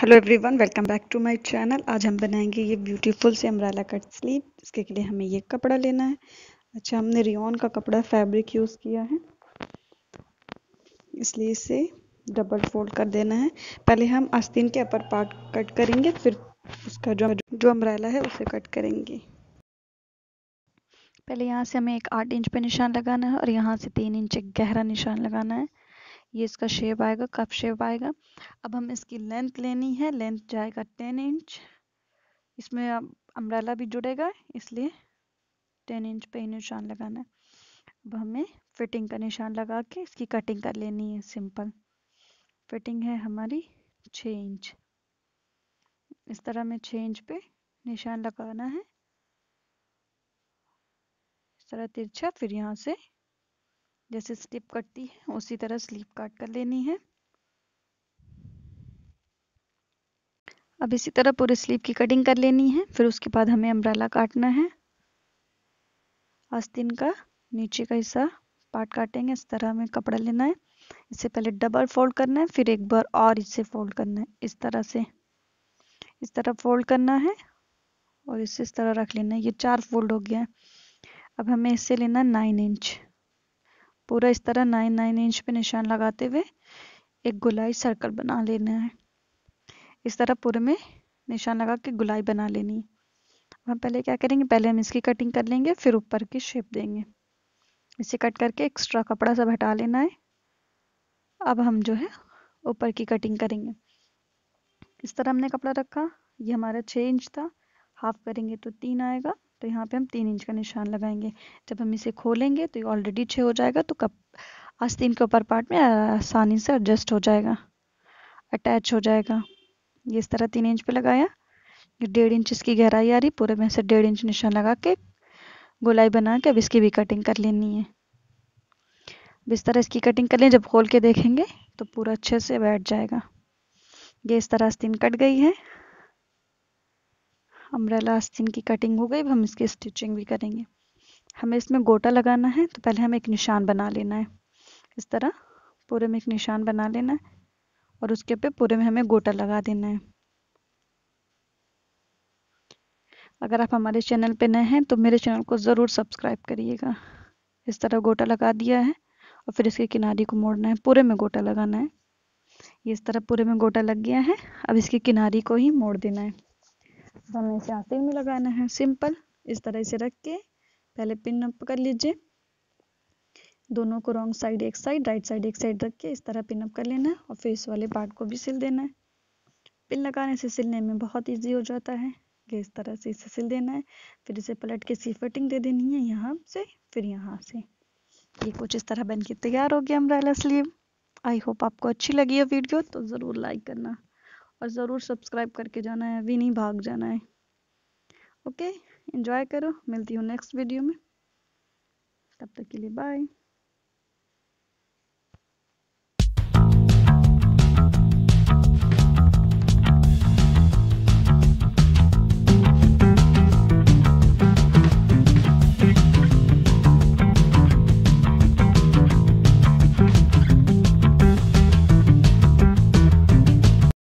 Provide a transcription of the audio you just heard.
hello everyone welcome back to my channel आज हम बनाएंगे ये ब्यूटीफुल से अम्ब्रेला कट स्लीव इसके लिए हमें ये कपड़ा लेना है अच्छा हमने रियोन का कपड़ा फैब्रिक यूज़ किया है इसलिए इसे डबल फोल्ड कर देना है पहले हम आस्तीन के अपर पार्ट कट करेंगे फिर उसका जो जो अम्ब्रेला है उसे कट करेंगे पहले यहाँ से हमें एक आठ इंच पे निशान लगाना है और यहाँ से तीन इंच गहरा निशान लगाना है ये इसका शेप आएगा कफ शेप आएगा अब हम इसकी लेंथ लेनी है लेंथ जाएगा टेन इंच इसमें अब अम्ब्रेला भी जुड़ेगा इसलिए टेन इंच पे निशान लगाना है अब हमें फिटिंग का निशान लगा के इसकी कटिंग कर लेनी है सिंपल फिटिंग है हमारी छः इंच इस तरह हमें छः इंच पे निशान लगाना है इस तरह तिरछा फिर यहाँ से जैसे स्लिप कटती है उसी तरह स्लीप काट कर लेनी है अब इसी तरह पूरे स्लीप की कटिंग कर लेनी है फिर उसके बाद हमें अम्ब्रेला काटना है आस्तीन का नीचे का हिस्सा पार्ट काटेंगे इस तरह हमें कपड़ा लेना है इससे पहले डबल फोल्ड करना है फिर एक बार और इसे फोल्ड करना है इस तरह से इस तरह फोल्ड करना है और इसे इस तरह रख लेना है ये चार फोल्ड हो गया है अब हमें इससे लेना है नाइन इंच पूरा इस तरह नाइन नाइन इंच पे निशान लगाते हुए एक गुलाई सर्कल बना लेना है इस तरह पूरे में निशान लगा के गुलाई बना लेनी है हम पहले क्या करेंगे पहले हम इसकी कटिंग कर लेंगे फिर ऊपर की शेप देंगे इसे कट करके एक्स्ट्रा कपड़ा सब हटा लेना है अब हम जो है ऊपर की कटिंग करेंगे इस तरह हमने कपड़ा रखा ये हमारा छः इंच था हाफ करेंगे तो तीन आएगा तो यहाँ पे हम तीन इंच का निशान लगाएंगे जब हम इसे खोलेंगे तो ये ऑलरेडी छः हो जाएगा तो कप आस्तीन के ऊपर पार्ट में आसानी से एडजस्ट हो जाएगा अटैच हो जाएगा ये इस तरह तीन इंच पे लगाया ये डेढ़ इंच इसकी गहराई आ रही पूरे में से डेढ़ इंच निशान लगा के गोलाई बना के अब इसकी भी कटिंग कर लेनी है अब इस तरह इसकी कटिंग कर लें जब खोल के देखेंगे तो पूरा अच्छे से बैठ जाएगा ये इस तरह आस्तीन कट गई है हमारा लास्ट की कटिंग हो गई अब हम इसकी स्टिचिंग भी करेंगे हमें इसमें गोटा लगाना है तो पहले हमें एक निशान बना लेना है इस तरह पूरे में एक निशान बना लेना है और उसके पे पूरे में हमें गोटा लगा देना है अगर आप हमारे चैनल पे नए हैं तो मेरे चैनल को ज़रूर सब्सक्राइब करिएगा इस तरह गोटा लगा दिया है और फिर इसके किनारे को मोड़ना है पूरे में गोटा लगाना है इस तरह पूरे में गोटा लग गया है अब इसके किनारे को ही मोड़ देना है तो हमें इसे आस्तीन में लगाना है सिंपल इस तरह इसे रख के पहले पिन अप कर लीजिए दोनों को रॉन्ग साइड एक साइड राइट साइड एक साइड रख के इस तरह पिन अप कर लेना है और फिर इस वाले पार्ट को भी सिल देना है पिन लगाने से सिलने में बहुत इजी हो जाता है कि इस तरह से इसे सिल देना है फिर इसे पलट के सी फिटिंग दे देनी है यहाँ से फिर यहाँ से ये कुछ इस तरह बन के तैयार हो गया अम्ब्रेला स्लीव आई होप आपको अच्छी लगी है वीडियो तो ज़रूर लाइक करना और ज़रूर सब्सक्राइब करके जाना है अभी नहीं भाग जाना है ओके एंजॉय करो मिलती हूँ नेक्स्ट वीडियो में तब तक के लिए बाय